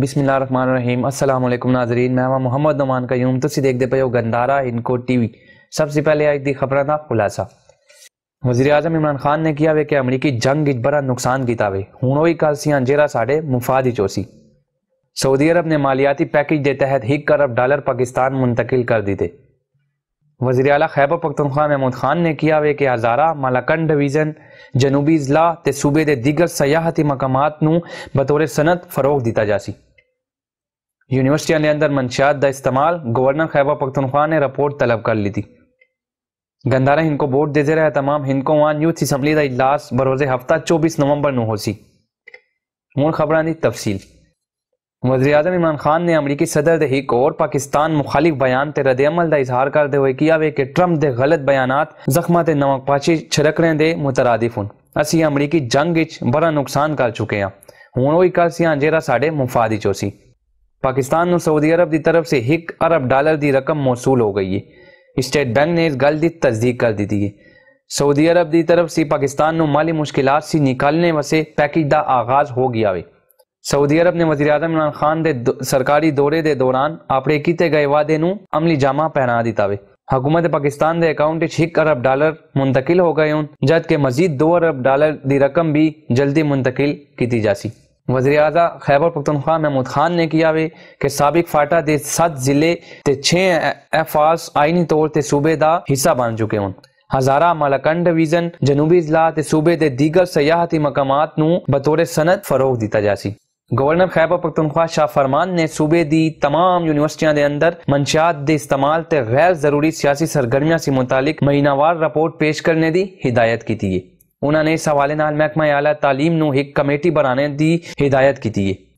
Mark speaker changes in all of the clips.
Speaker 1: بسم اللہ الرحمن الرحیم السلام علیکم ناظرین ہوں ہاں محمد نمان کا یوم دے پہ ہو گندارا ان کو ٹی وی سب سے پہلے آج دی خبرہ تھا خلاصہ وزیر اعظم عمران خان نے کیا ہوئے کہ امریکی جنگ اس بڑا نقصان کیتا ہوئے ہونوئی کالسیاں کل ساڑے مفادی چوسی سعودی عرب نے مالیاتی پیکج دے تحت ایک ارب ڈالر پاکستان منتقل کر دیتے وزیر اعلیٰ خیبر پختونخوا محمود خان نے کیا ہوئے کہ آزارہ مالاکنڈ ڈویژن جنوبی اضلاع صوبے دے دیگر سیاحتی مقامات نو بطور صنعت فروغ دیتا جاسی یونیورسٹیاں دے اندر منشیات دا استعمال گورنر خیبر پختونخوا نے رپورٹ طلب کر لی تھی گندارا ہنکو بورڈ دے زیرہ تمام ہنکو وان یوتھ اسمبلی دا اجلاس بروز ہفتہ چوبیس نومبر نو ہو سی مون خبرانی تفصیل وزیر اعظم عمران خان نے امریکی صدر کے ایک اور پاکستان مخالف بیان تے رد عمل دا اظہار کردے ہوئے کیا وے کہ ٹرمپ دے غلط بیانات زخمہ نمک پاچی نمپاشی چھڑکنے دے مترادف اسی امریکی جنگ اس بڑا نقصان کر چکے ہاں ہوں وہی کر سیاں چو سی پاکستان نو سعودی عرب دی طرف سے ہک ارب ڈالر دی رقم موصول ہو گئی ہے اسٹیٹ بینک نے اس گل دی تصدیق کر دی ہے سعودی عرب دی طرف سے پاکستان مالی مشکلات سے نکالنے وسے پیکج دا آغاز ہو گیا سعودی عرب نے وزیر اعظم عمران خان دے سرکاری دورے دے دوران اپنے کیتے گئے وعدے نو عملی جامہ پہنا دیتا وے حکومت پاکستان دے اکاؤنٹ ایک ارب ڈالر منتقل ہو گئے ہوں جبکہ مزید دو ارب ڈالر دی رقم بھی جلدی منتقل کی جاسی وزیر اعظم پختونخوا محمود خان نے کیا وے کہ سابق فاٹا دے سات ضلع چھفاس آئینی طور تے صوبے دا حصہ بن چکے ہوں ہزارہ ملکن ڈویژن جنوبی تے صوبے دے دیگر سیاحتی مقامات نو بطور سنت فروغ دیتا جاسی گورنر خیبر پختونخوا شاہ فرمان نے صوبے دی تمام یونیورسٹیاں دے اندر منشیات دے استعمال تے غیر ضروری سیاسی سرگرمیاں سے متعلق مہینہ وار رپورٹ پیش کرنے دی ہدایت کی تھی انہوں نے اس حوالے نال محکمہ تعلیم نو کمیٹی بنانے دی ہدایت کی تھی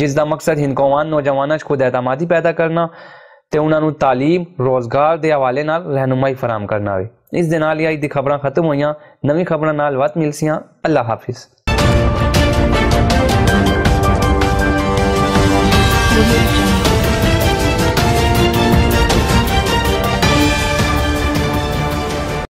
Speaker 1: جس دا مقصد ہند قوان نوجوانوں سے خود اعتمادی پیدا کرنا تے انہوں نو تعلیم روزگار دے حوالے نال رہنمائی فرام کرنا ہوئے اس دن آلیا خبران ختم نوی خبران نال خبر مل سیاں اللہ حافظ